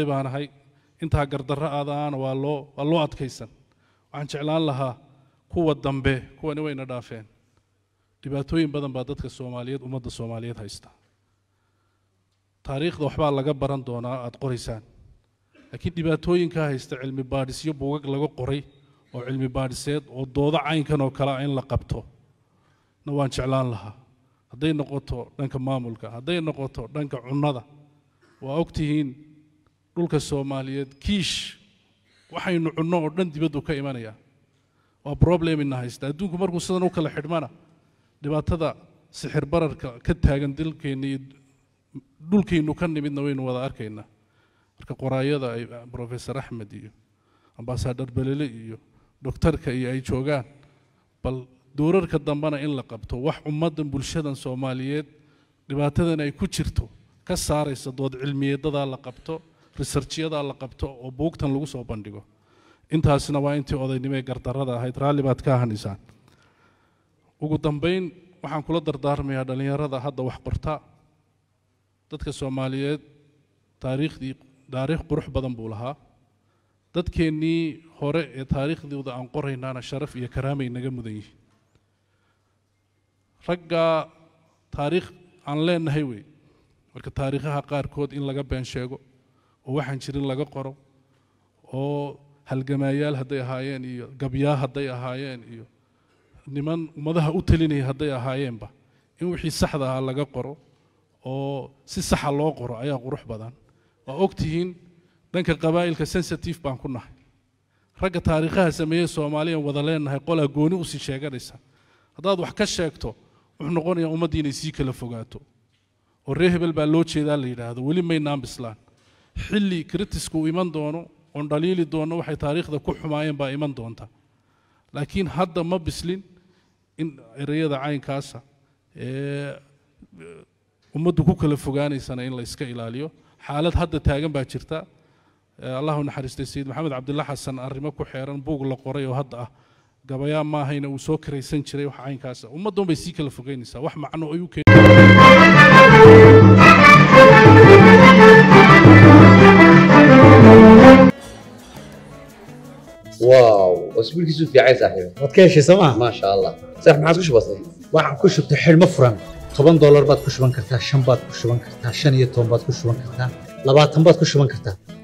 baanahay intaa gardarro aadaana waa loo waa loo adkaysan waxaan jeclaan lahaa kuwa dambe kuwani wayna dhaafeen dhibaatooyin badan baa dadka soomaaliyeed ummadda soomaaliyeed haysta taariikhda waxbaa laga baran doonaa aada qoraysaan laakiin dhibaatooyinkaa haysta cilmi baadhisyo bugag laga qoray oo cilmi baadhiseed oo doodo caynkan oo kale ah in la qabto na waan jeclaan lahaa hadday noqoto dhanka maamulka hadday noqoto dhanka cunnada waa ogtihiin dhulka soomaaliyeed kiish waxaynu cunno oo dhan dibaddu ka imanayaa waa problemina haysta adduunku markuu sidan u kala xidhmana dhibaatada sixir ka taagan dalkeenna iyo dhulkaynu ka nimidna waynu wada arkaynaa marka qoraayada ay ah, professor axmed iyo ambassador belele iyo doctarka iyo ay joogaan bal doorarka dambena in la qabto wax ummaddan bulshadan soomaaliyeed dhibaatadan ay ku jirto ka saaraysa dood cilmiyeedadaa la qabto researchyadaa la qabto oo buugtan lagu soo bandhigo intaasina waa intii odaynimo gardarada ahayd raalli baad ka ahanaysaan ugu dambeyn waxaan kula dardaarmayaa dhallinyarada hadda wax qorta dadka soomaaliyeed taariikhdii taariikh qurux badan buu lahaa dadkeennii hore ee taariikhdooda aan qoraynaana sharaf iyo karaamay naga mudan yihiin raggaa taariikh aan leenahay wey marka taariikhaha qaarkood in laga been sheego oo waxaan jirin laga qoro oo halgamaayaal hadday ahaayeen iyo gabyaa hadday ahaayeen iyo niman umadaha u talinaya hadday ahaayeenba in wixii saxda ahaa laga qoro oo si saxa loo qoro ayaa qurux badan waa ogtihiin dhanka qabaa'ilka sensitive baan ku nahay ragga taariikhaha sameeyey soomaaliyan wada leenahay qolaa gooni usii sheeganaysa haddaad wax ka sheegto wuxuu noqonayaa ummaddii inay sii kala fogaato oo ree hebel baa loo jeedaa la yidhaahdo weli maynaan bislaan xilli kritisku iman doono oon dhaliili doono waxay taariikhda ku xumaayeen baa iman doonta laakiin hadda ma bislin in ereyada caynkaasa ee ummaddu ku kala fogaanaysana in la ilaaliyo xaalad hadda taagan baa jirta allahu naxariistay sayid maxamed cabdilla xasan arrimo ku xeeran buug la qoray oo hadda ah gabayaan ma uu soo karaysan jiray wax caynkaasa ummaddan bay sii kala fogaynaysaa wax macno ayuu keen واو اسبوعكيسو في عايز احيو ودكيش سما ما شاء الله صح ما عادش بسيط waxaan ku shubtay xilmo furan toban doolar baad ku shuban kartaa shan baad ku shuban kartaa shan iyo toban baad ku shuban kartaa labaatan baad ku shuban kartaa